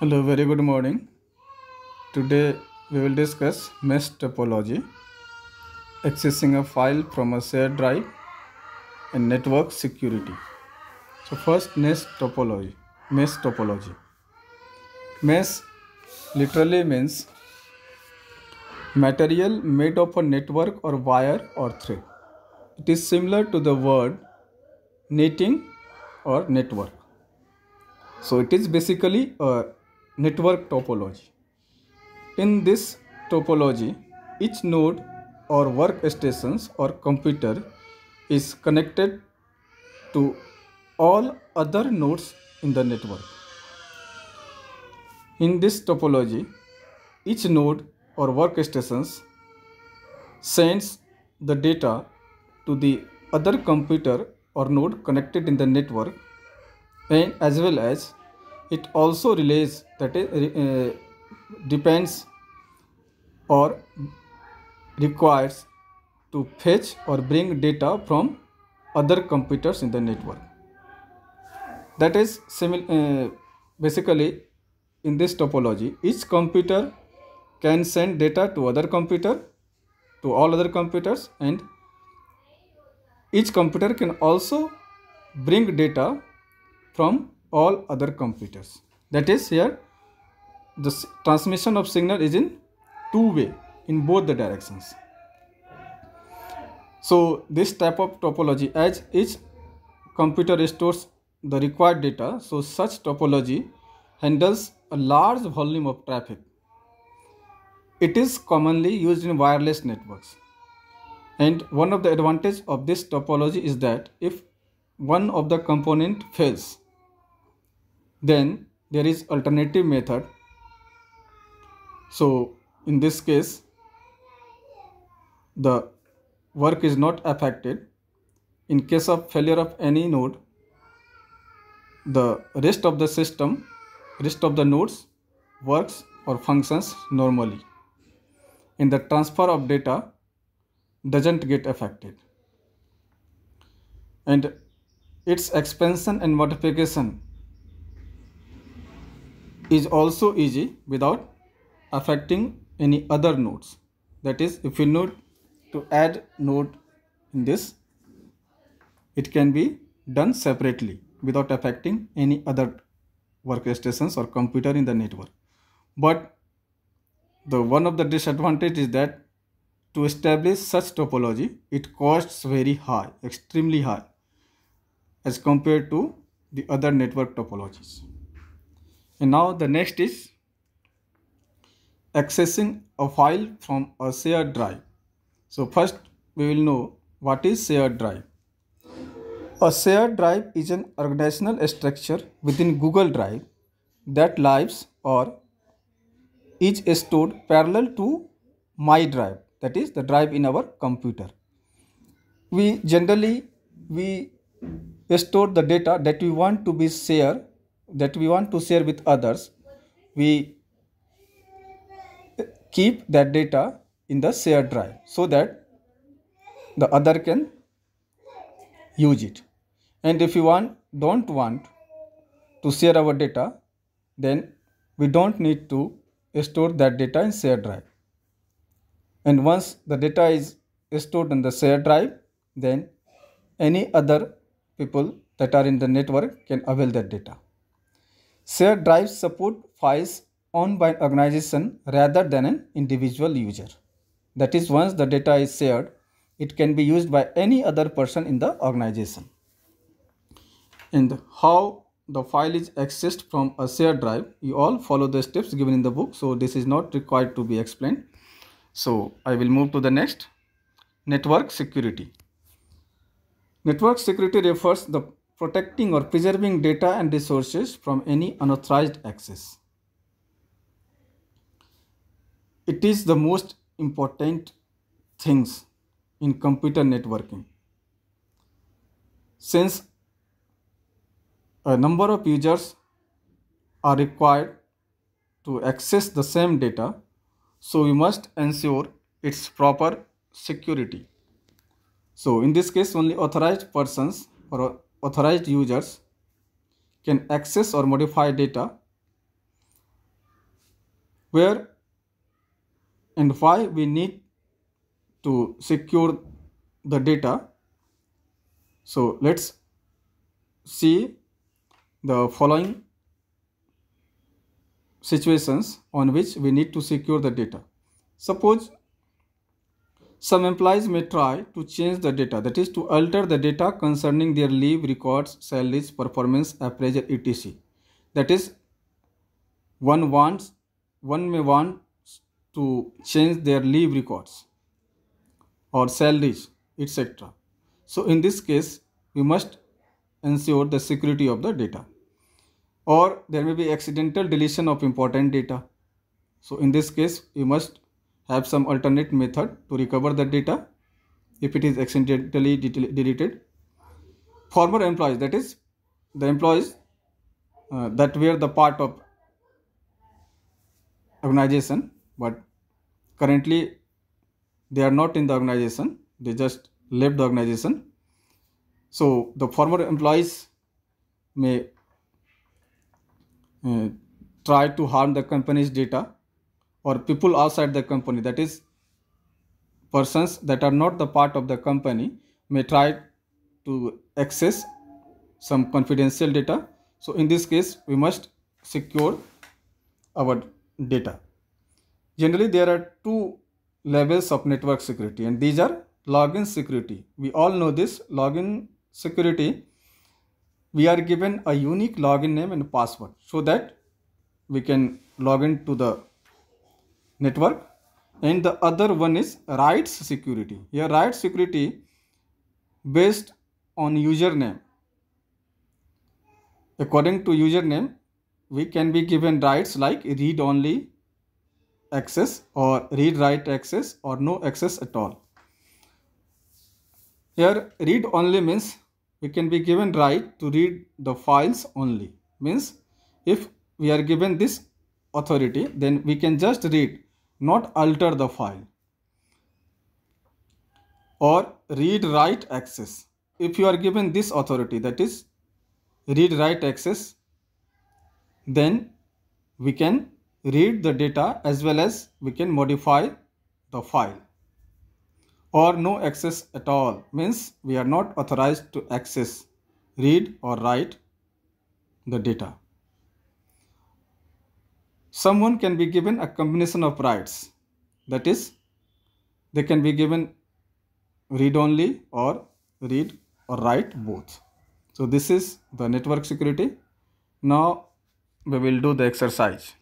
Hello, very good morning. Today we will discuss mesh topology, accessing a file from a shared drive and network security. So first mesh topology, mesh topology. Mesh literally means material made of a network or wire or thread. It is similar to the word netting or network. So it is basically a network topology. In this topology, each node or workstations or computer is connected to all other nodes in the network. In this topology, each node or workstations sends the data to the other computer or node connected in the network and as well as it also relates that is, uh, depends or requires to fetch or bring data from other computers in the network. That is uh, basically in this topology, each computer can send data to other computer, to all other computers and each computer can also bring data from all other computers. That is here the transmission of signal is in two way in both the directions. So this type of topology as each computer stores the required data so such topology handles a large volume of traffic. It is commonly used in wireless networks. And one of the advantage of this topology is that if one of the component fails, then there is alternative method so in this case the work is not affected in case of failure of any node the rest of the system rest of the nodes works or functions normally In the transfer of data doesn't get affected and its expansion and modification is also easy without affecting any other nodes. That is, if you need to add node in this, it can be done separately without affecting any other workstations or computer in the network. But the one of the disadvantage is that to establish such topology, it costs very high, extremely high as compared to the other network topologies. And now the next is accessing a file from a shared drive. So first we will know what is shared drive. A shared drive is an organizational structure within Google Drive that lives or is stored parallel to my drive that is the drive in our computer. We generally we store the data that we want to be shared that we want to share with others we keep that data in the shared drive so that the other can use it and if you want don't want to share our data then we don't need to store that data in shared drive and once the data is stored in the shared drive then any other people that are in the network can avail that data Share drives support files owned by an organization rather than an individual user. That is, once the data is shared, it can be used by any other person in the organization. And how the file is accessed from a shared drive, you all follow the steps given in the book. So this is not required to be explained. So I will move to the next, network security. Network security refers the protecting or preserving data and resources from any unauthorized access. It is the most important things in computer networking. Since a number of users are required to access the same data, so we must ensure its proper security. So in this case only authorized persons or authorized users can access or modify data where and why we need to secure the data. So let's see the following situations on which we need to secure the data. Suppose some employees may try to change the data, that is to alter the data concerning their leave records, salaries, performance, appraisal, etc. That is, one wants, one may want to change their leave records or salaries, etc. So in this case, we must ensure the security of the data. Or there may be accidental deletion of important data. So in this case, we must have some alternate method to recover the data if it is accidentally deleted. Former employees, that is the employees uh, that were the part of organization but currently they are not in the organization, they just left the organization. So the former employees may uh, try to harm the company's data or people outside the company that is persons that are not the part of the company may try to access some confidential data so in this case we must secure our data generally there are two levels of network security and these are login security we all know this login security we are given a unique login name and password so that we can log in to the network and the other one is rights security. Here rights security based on username. According to username, we can be given rights like read only access or read write access or no access at all. Here read only means we can be given right to read the files only means if we are given this authority then we can just read not alter the file or read write access if you are given this authority that is read write access then we can read the data as well as we can modify the file or no access at all means we are not authorized to access read or write the data someone can be given a combination of rights. That is, they can be given read only or read or write both. So this is the network security. Now we will do the exercise.